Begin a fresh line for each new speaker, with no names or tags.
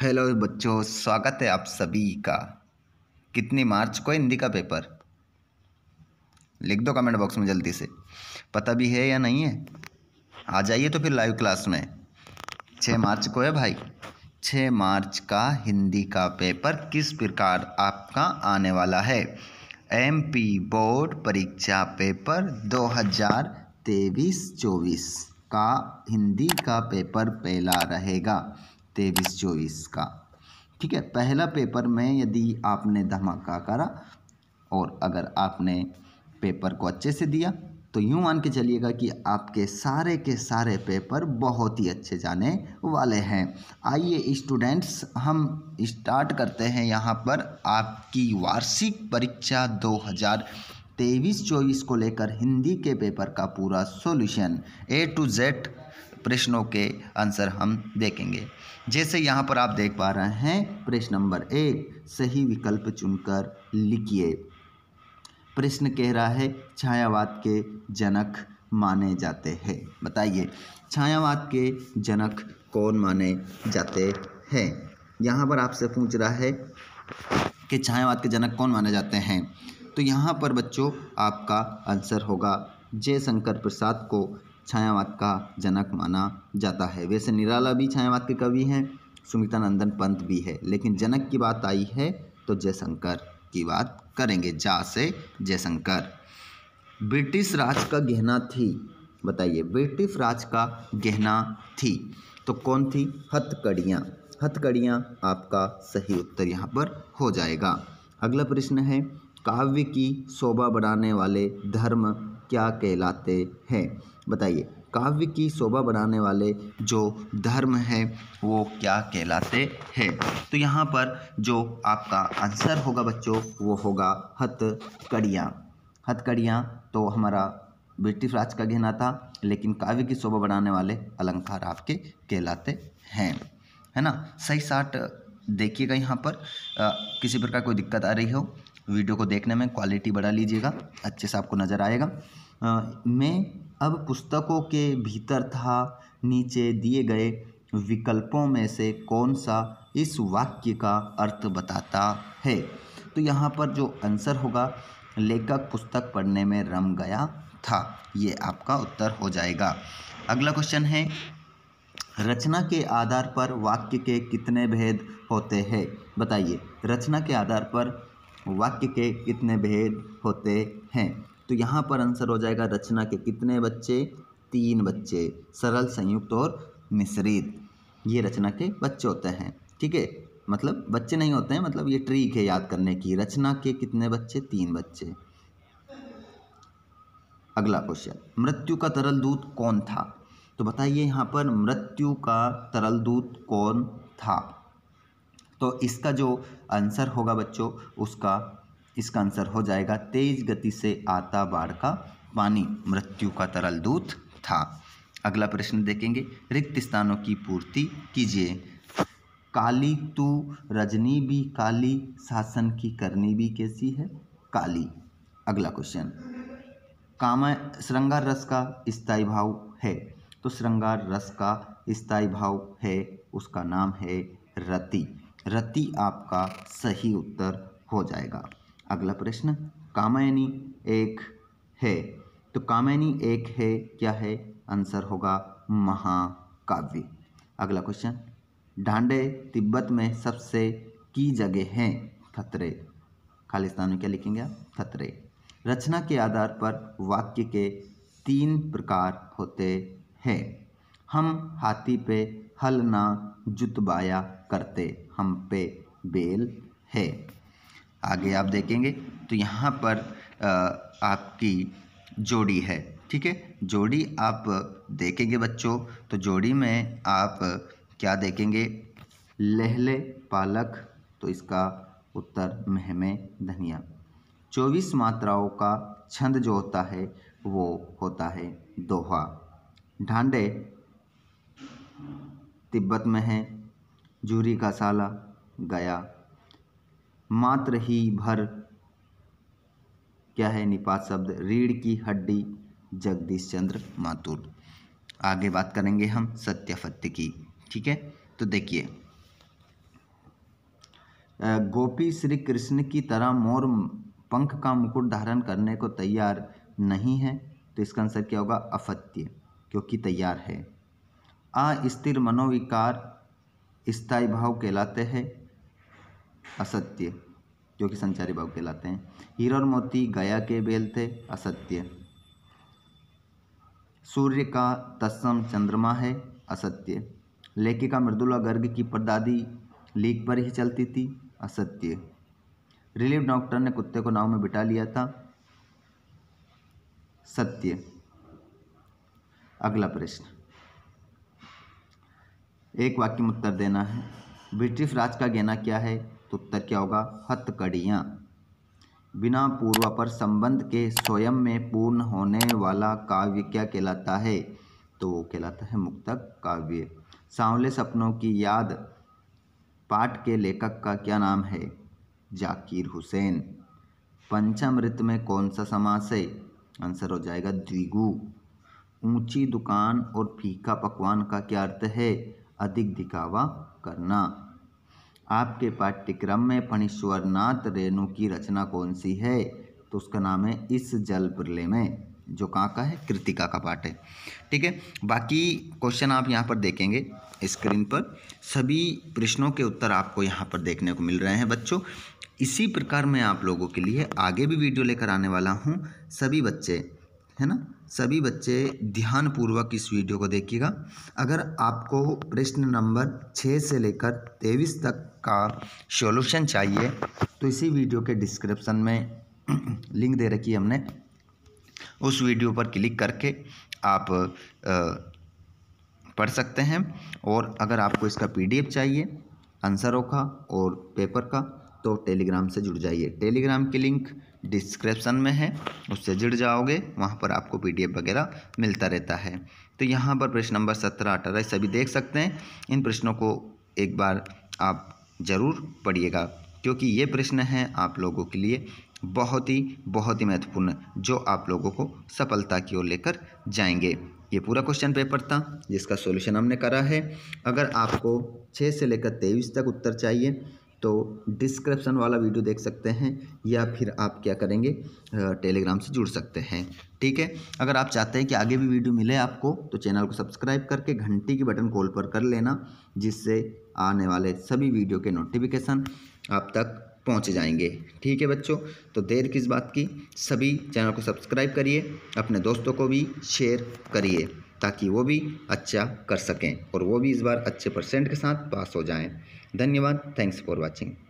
hello बच्चों स्वागत है आप सभी का कितनी मार्च को हिंदी का पेपर लिख दो कमेंट बॉक्स में जल्दी से पता भी है या नहीं है आ जाइए तो फिर लाइव क्लास में छः मार्च को है भाई छः मार्च का हिंदी का पेपर किस प्रकार आपका आने वाला है एमपी बोर्ड परीक्षा पेपर दो हजार तेईस चौबीस का हिंदी का पेपर पहला रहेगा तेईस चौबीस का ठीक है पहला पेपर में यदि आपने धमाका करा और अगर आपने पेपर को अच्छे से दिया तो यूँ मान के चलिएगा कि आपके सारे के सारे पेपर बहुत ही अच्छे जाने वाले हैं आइए स्टूडेंट्स हम स्टार्ट करते हैं यहाँ पर आपकी वार्षिक परीक्षा 2023-24 को लेकर हिंदी के पेपर का पूरा सॉल्यूशन ए टू जेड प्रश्नों के आंसर हम देखेंगे जैसे यहाँ पर आप देख पा रहे हैं प्रश्न नंबर एक सही विकल्प चुनकर लिखिए प्रश्न कह रहा है छायावाद के जनक माने जाते हैं बताइए छायावाद के जनक कौन माने जाते हैं यहाँ पर आपसे पूछ रहा है कि छायावाद के जनक कौन माने जाते हैं तो यहाँ पर बच्चों आपका आंसर होगा जयशंकर प्रसाद को छायावाद का जनक माना जाता है वैसे निराला भी छायावाद के कवि हैं सुमिता नंदन पंत भी है लेकिन जनक की बात आई है तो जयशंकर की बात करेंगे जा से जयशंकर ब्रिटिश राज का गहना थी बताइए ब्रिटिश राज का गहना थी तो कौन थी हथकड़ियाँ हथकड़ियाँ आपका सही उत्तर यहाँ पर हो जाएगा अगला प्रश्न है काव्य की शोभा बढ़ाने वाले धर्म क्या कहलाते हैं बताइए काव्य की शोभा बनाने वाले जो धर्म हैं वो क्या कहलाते हैं तो यहाँ पर जो आपका आंसर होगा बच्चों वो होगा हथकड़ियाँ हथकड़ियाँ तो हमारा ब्रिटिश राज का गहना था लेकिन काव्य की शोभा बनाने वाले अलंकार आपके कहलाते हैं है ना सही साठ देखिएगा यहाँ पर आ, किसी प्रकार कोई दिक्कत आ रही हो वीडियो को देखने में क्वालिटी बढ़ा लीजिएगा अच्छे से आपको नज़र आएगा आ, मैं अब पुस्तकों के भीतर था नीचे दिए गए विकल्पों में से कौन सा इस वाक्य का अर्थ बताता है तो यहाँ पर जो आंसर होगा लेखक पुस्तक पढ़ने में रम गया था ये आपका उत्तर हो जाएगा अगला क्वेश्चन है रचना के आधार पर वाक्य के कितने भेद होते हैं बताइए रचना के आधार पर वाक्य के कितने भेद होते हैं तो यहाँ पर आंसर हो जाएगा रचना के कितने बच्चे तीन बच्चे सरल संयुक्त और मिश्रित ये रचना के बच्चे होते हैं ठीक है मतलब बच्चे नहीं होते हैं मतलब ये ट्रीक है याद करने की रचना के कितने बच्चे तीन बच्चे अगला क्वेश्चन मृत्यु का तरल दूत कौन था तो बताइए यहाँ पर मृत्यु का तरल दूत कौन था तो इसका जो आंसर होगा बच्चों उसका इसका आंसर हो जाएगा तेज गति से आता बाढ़ का पानी मृत्यु का तरल दूत था अगला प्रश्न देखेंगे रिक्त स्थानों की पूर्ति कीजिए काली तू रजनी भी काली शासन की करनी भी कैसी है काली अगला क्वेश्चन काम श्रृंगार रस का स्थायी भाव है तो श्रृंगार रस का स्थायी भाव है उसका नाम है रति रति आपका सही उत्तर हो जाएगा अगला प्रश्न कामायनी एक है तो कामायनी एक है क्या है आंसर होगा महाकाव्य अगला क्वेश्चन ढांडे तिब्बत में सबसे की जगह हैं थतरे खालिस्तान में क्या लिखेंगे आप थतरे रचना के आधार पर वाक्य के तीन प्रकार होते हैं हम हाथी पे हल ना जुतबाया करते हम पे बेल है आगे आप देखेंगे तो यहाँ पर आपकी जोड़ी है ठीक है जोड़ी आप देखेंगे बच्चों तो जोड़ी में आप क्या देखेंगे लहले पालक तो इसका उत्तर महमे धनिया चौबीस मात्राओं का छंद जो होता है वो होता है दोहा ढांडे तिब्बत में है जूरी का साला गया मात्र ही भर क्या है निपात शब्द रीढ़ की हड्डी जगदीश चंद्र मातुर आगे बात करेंगे हम सत्यफत्य की ठीक है तो देखिए गोपी श्री कृष्ण की तरह मोर पंख का मुकुट धारण करने को तैयार नहीं है तो इसका आंसर क्या होगा अफत्य क्योंकि तैयार है अस्थिर मनोविकार स्थायी भाव कहलाते हैं असत्य जो कि संचारी भाव कहलाते हैं हीर और मोती गया के बेल थे असत्य सूर्य का तस्म चंद्रमा है असत्य लेखिका मृदुला गर्ग की परदादी लीक पर ही चलती थी असत्य रिलीफ डॉक्टर ने कुत्ते को नाव में बिठा लिया था सत्य अगला प्रश्न एक वाक्य में उत्तर देना है ब्रिटिश राज का गहना क्या है तो उत्तर क्या होगा हथकड़ियाँ बिना पूर्वापर संबंध के स्वयं में पूर्ण होने वाला काव्य क्या कहलाता है तो वो कहलाता है मुक्तक काव्य सांवले सपनों की याद पाठ के लेखक का क्या नाम है जाकिर हुसैन पंचम ऋत में कौन सा समास है आंसर हो जाएगा द्विगु ऊंची दुकान और फीका पकवान का क्या अर्थ है अधिक दिखावा करना आपके पाठ्यक्रम में फणीश्वरनाथ रेणु की रचना कौन सी है तो उसका नाम है इस जल प्रलय में जो कहाँ का है कृतिका का पाठ है ठीक है बाकी क्वेश्चन आप यहाँ पर देखेंगे स्क्रीन पर सभी प्रश्नों के उत्तर आपको यहाँ पर देखने को मिल रहे हैं बच्चों इसी प्रकार मैं आप लोगों के लिए आगे भी वीडियो लेकर आने वाला हूँ सभी बच्चे है ना सभी बच्चे ध्यानपूर्वक इस वीडियो को देखिएगा अगर आपको प्रश्न नंबर छः से लेकर तेईस तक का सॉल्यूशन चाहिए तो इसी वीडियो के डिस्क्रिप्शन में लिंक दे रखी है हमने उस वीडियो पर क्लिक करके आप पढ़ सकते हैं और अगर आपको इसका पीडीएफ चाहिए आंसरों का और पेपर का तो टेलीग्राम से जुड़ जाइए टेलीग्राम की लिंक डिस्क्रिप्शन में है उससे जुड़ जाओगे वहाँ पर आपको पीडीएफ वगैरह मिलता रहता है तो यहाँ पर प्रश्न नंबर सत्रह अठारह सभी देख सकते हैं इन प्रश्नों को एक बार आप ज़रूर पढ़िएगा क्योंकि ये प्रश्न है आप लोगों के लिए बहुत ही बहुत ही महत्वपूर्ण जो आप लोगों को सफलता की ओर लेकर जाएंगे ये पूरा क्वेश्चन पेपर था जिसका सोल्यूशन हमने करा है अगर आपको छः से लेकर तेईस तक उत्तर चाहिए तो डिस्क्रिप्शन वाला वीडियो देख सकते हैं या फिर आप क्या करेंगे टेलीग्राम से जुड़ सकते हैं ठीक है अगर आप चाहते हैं कि आगे भी वीडियो मिले आपको तो चैनल को सब्सक्राइब करके घंटी के बटन कॉल पर कर लेना जिससे आने वाले सभी वीडियो के नोटिफिकेशन आप तक पहुंच जाएंगे ठीक है बच्चों तो देर किस बात की सभी चैनल को सब्सक्राइब करिए अपने दोस्तों को भी शेयर करिए ताकि वो भी अच्छा कर सकें और वो भी इस बार अच्छे परसेंट के साथ पास हो जाएं धन्यवाद थैंक्स फॉर वाचिंग